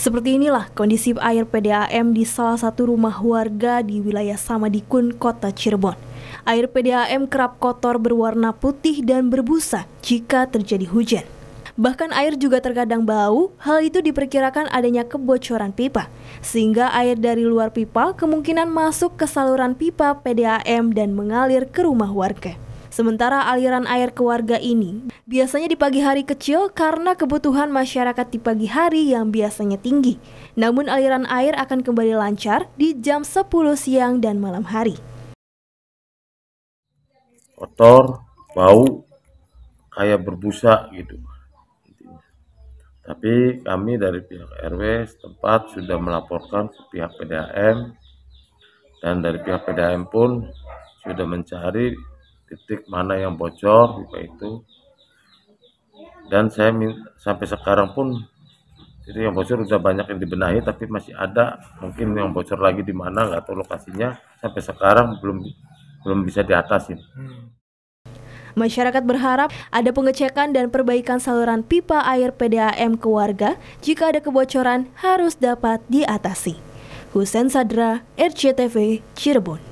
Seperti inilah kondisi air PDAM di salah satu rumah warga di wilayah Samadikun, Kota Cirebon. Air PDAM kerap kotor berwarna putih dan berbusa jika terjadi hujan. Bahkan air juga terkadang bau, hal itu diperkirakan adanya kebocoran pipa, sehingga air dari luar pipa kemungkinan masuk ke saluran pipa PDAM dan mengalir ke rumah warga. Sementara aliran air ke warga ini biasanya di pagi hari kecil karena kebutuhan masyarakat di pagi hari yang biasanya tinggi. Namun aliran air akan kembali lancar di jam 10 siang dan malam hari. Kotor, bau, kayak berbusa gitu. Tapi kami dari pihak RW setempat sudah melaporkan ke pihak PDAM dan dari pihak PDAM pun sudah mencari titik mana yang bocor pipa gitu, itu dan saya sampai sekarang pun jadi yang bocor udah banyak yang dibenahi tapi masih ada mungkin yang bocor lagi di mana nggak tahu lokasinya sampai sekarang belum belum bisa diatasin. Hmm. Masyarakat berharap ada pengecekan dan perbaikan saluran pipa air PDAM ke warga jika ada kebocoran harus dapat diatasi. Husen Sadra, RCTV, Cirebon.